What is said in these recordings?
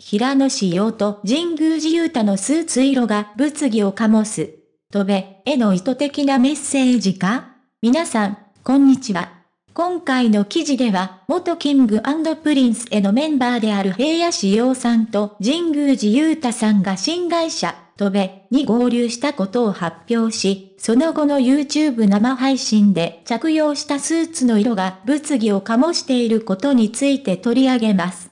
平野紫耀と神宮寺勇太のスーツ色が物議を醸す。とべ、への意図的なメッセージか皆さん、こんにちは。今回の記事では、元キングプリンスへのメンバーである平野紫耀さんと神宮寺勇太さんが新会社、とべに合流したことを発表し、その後の YouTube 生配信で着用したスーツの色が物議を醸していることについて取り上げます。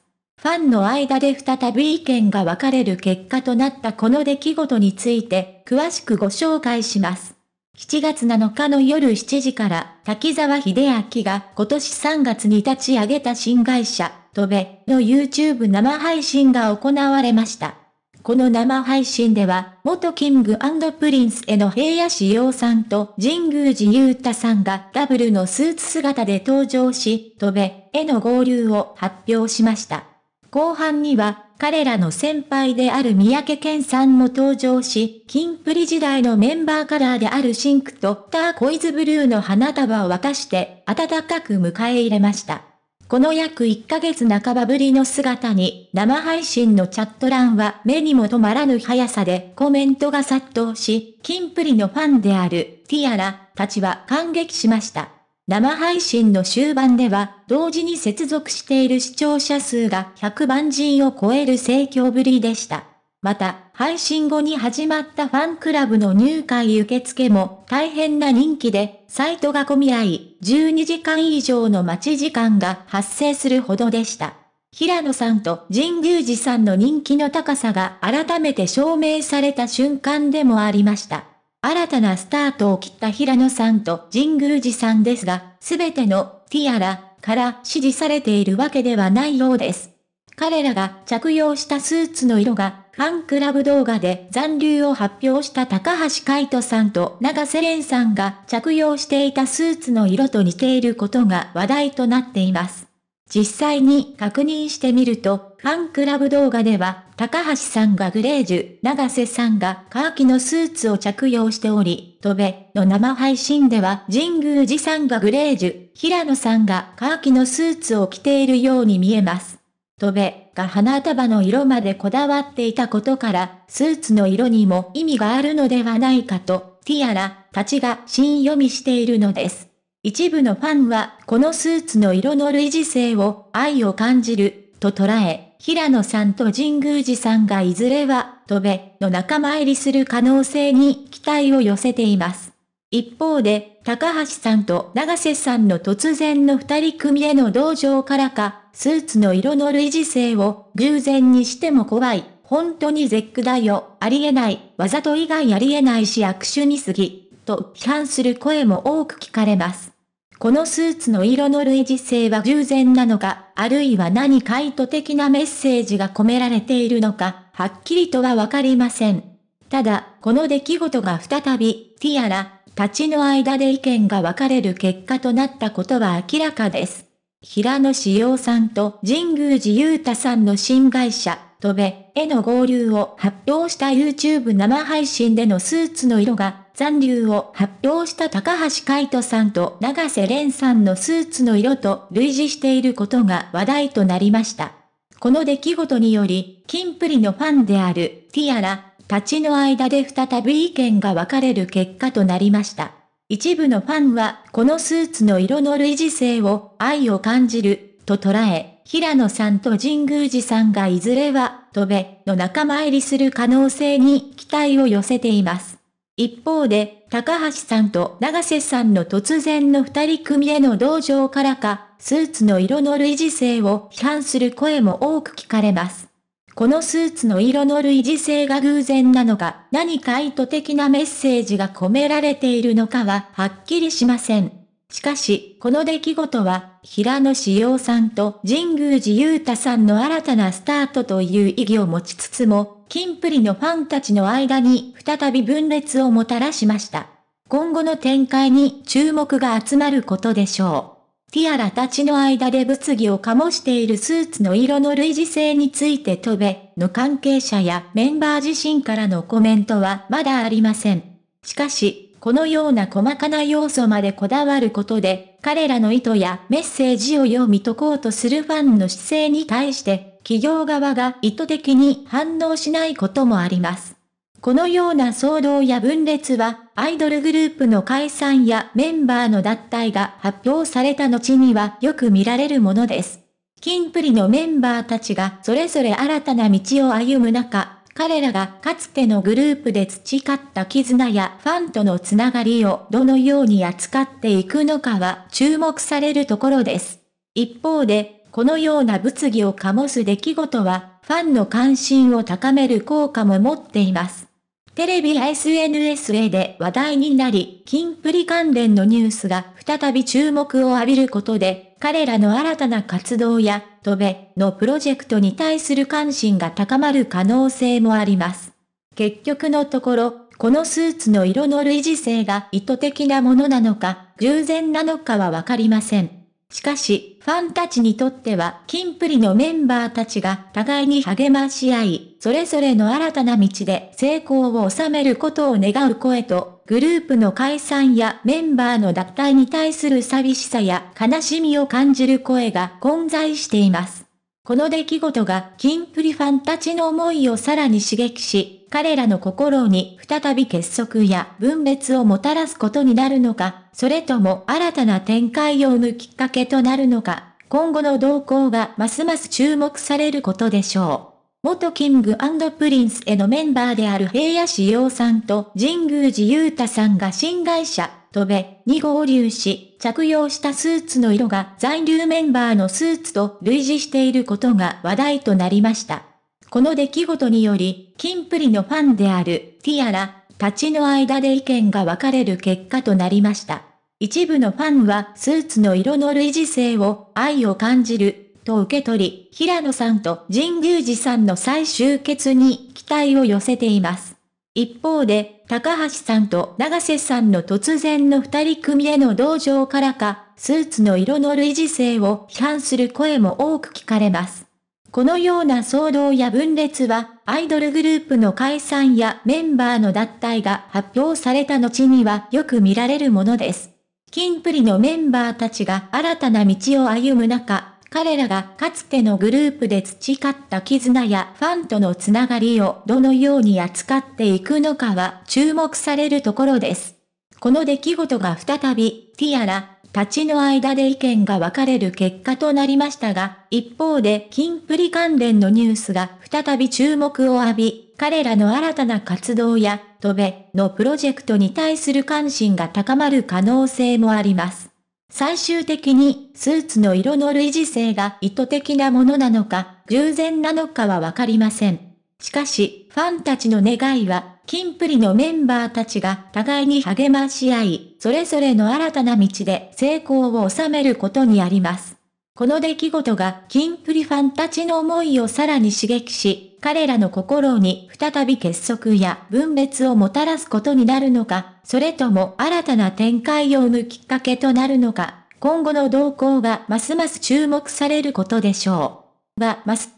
ファンの間で再び意見が分かれる結果となったこの出来事について、詳しくご紹介します。7月7日の夜7時から、滝沢秀明が今年3月に立ち上げた新会社、とべの YouTube 生配信が行われました。この生配信では、元キングプリンスへの平野志耀さんと神宮寺勇太さんがダブルのスーツ姿で登場し、戸部への合流を発表しました。後半には、彼らの先輩である三宅健さんも登場し、キンプリ時代のメンバーカラーであるシンクとターコイズブルーの花束を渡して、暖かく迎え入れました。この約1ヶ月半ばぶりの姿に、生配信のチャット欄は目にも止まらぬ速さでコメントが殺到し、キンプリのファンであるティアラたちは感激しました。生配信の終盤では、同時に接続している視聴者数が100万人を超える盛況ぶりでした。また、配信後に始まったファンクラブの入会受付も大変な人気で、サイトが混み合い、12時間以上の待ち時間が発生するほどでした。平野さんと神宮寺さんの人気の高さが改めて証明された瞬間でもありました。新たなスタートを切った平野さんと神宮寺さんですが、すべてのティアラから支持されているわけではないようです。彼らが着用したスーツの色が、ファンクラブ動画で残留を発表した高橋海人さんと長瀬廉さんが着用していたスーツの色と似ていることが話題となっています。実際に確認してみると、ファンクラブ動画では高橋さんがグレージュ、長瀬さんがカーキのスーツを着用しており、戸部の生配信では神宮寺さんがグレージュ、平野さんがカーキのスーツを着ているように見えます。戸部が花束の色までこだわっていたことから、スーツの色にも意味があるのではないかと、ティアラたちが新読みしているのです。一部のファンは、このスーツの色の類似性を愛を感じる、と捉え、平野さんと神宮寺さんがいずれは、飛べ、の仲間入りする可能性に期待を寄せています。一方で、高橋さんと長瀬さんの突然の二人組への同情からか、スーツの色の類似性を偶然にしても怖い。本当に絶句だよ。ありえない。わざと以外ありえないし悪手に過ぎ。と批判する声も多く聞かれます。このスーツの色の類似性は従前なのか、あるいは何か意図的なメッセージが込められているのか、はっきりとはわかりません。ただ、この出来事が再び、ティアラ、たちの間で意見が分かれる結果となったことは明らかです。平野志陽さんと神宮寺雄太さんの新会社、戸べへの合流を発表した YouTube 生配信でのスーツの色が残留を発表した高橋海人さんと長瀬廉さんのスーツの色と類似していることが話題となりました。この出来事により、キンプリのファンであるティアラたちの間で再び意見が分かれる結果となりました。一部のファンは、このスーツの色の類似性を愛を感じると捉え、平野さんと神宮寺さんがいずれは、飛べの仲間入りする可能性に期待を寄せています。一方で、高橋さんと長瀬さんの突然の二人組への同情からか、スーツの色の類似性を批判する声も多く聞かれます。このスーツの色の類似性が偶然なのか、何か意図的なメッセージが込められているのかははっきりしません。しかし、この出来事は、平野志陽さんと神宮寺勇太さんの新たなスタートという意義を持ちつつも、キンプリのファンたちの間に再び分裂をもたらしました。今後の展開に注目が集まることでしょう。ティアラたちの間で物議を醸しているスーツの色の類似性について飛べの関係者やメンバー自身からのコメントはまだありません。しかし、このような細かな要素までこだわることで、彼らの意図やメッセージを読み解こうとするファンの姿勢に対して企業側が意図的に反応しないこともあります。このような騒動や分裂は、アイドルグループの解散やメンバーの脱退が発表された後にはよく見られるものです。キンプリのメンバーたちがそれぞれ新たな道を歩む中、彼らがかつてのグループで培った絆やファンとのつながりをどのように扱っていくのかは注目されるところです。一方で、このような物議を醸す出来事は、ファンの関心を高める効果も持っています。テレビや SNS で話題になり、金プリ関連のニュースが再び注目を浴びることで、彼らの新たな活動や、飛べ、のプロジェクトに対する関心が高まる可能性もあります。結局のところ、このスーツの色の類似性が意図的なものなのか、従前なのかはわかりません。しかし、ファンたちにとっては、金プリのメンバーたちが互いに励まし合い、それぞれの新たな道で成功を収めることを願う声と、グループの解散やメンバーの脱退に対する寂しさや悲しみを感じる声が混在しています。この出来事が、金プリファンたちの思いをさらに刺激し、彼らの心に再び結束や分裂をもたらすことになるのか、それとも新たな展開を生むきっかけとなるのか、今後の動向がますます注目されることでしょう。元キングプリンスへのメンバーである平野志耀さんと神宮寺勇太さんが新会社、戸べ、に合流し、着用したスーツの色が残留メンバーのスーツと類似していることが話題となりました。この出来事により、キンプリのファンであるティアラたちの間で意見が分かれる結果となりました。一部のファンはスーツの色の類似性を愛を感じると受け取り、平野さんと神宮寺さんの再集結に期待を寄せています。一方で、高橋さんと長瀬さんの突然の二人組への同情からか、スーツの色の類似性を批判する声も多く聞かれます。このような騒動や分裂は、アイドルグループの解散やメンバーの脱退が発表された後にはよく見られるものです。キンプリのメンバーたちが新たな道を歩む中、彼らがかつてのグループで培った絆やファンとのつながりをどのように扱っていくのかは注目されるところです。この出来事が再び、ティアラ、たちの間で意見が分かれる結果となりましたが、一方で金プリ関連のニュースが再び注目を浴び、彼らの新たな活動や、飛べのプロジェクトに対する関心が高まる可能性もあります。最終的に、スーツの色の類似性が意図的なものなのか、従前なのかはわかりません。しかし、ファンたちの願いは、キンプリのメンバーたちが互いに励まし合い、それぞれの新たな道で成功を収めることにあります。この出来事がキンプリファンたちの思いをさらに刺激し、彼らの心に再び結束や分裂をもたらすことになるのか、それとも新たな展開を生むきっかけとなるのか、今後の動向がますます注目されることでしょう。は、ます。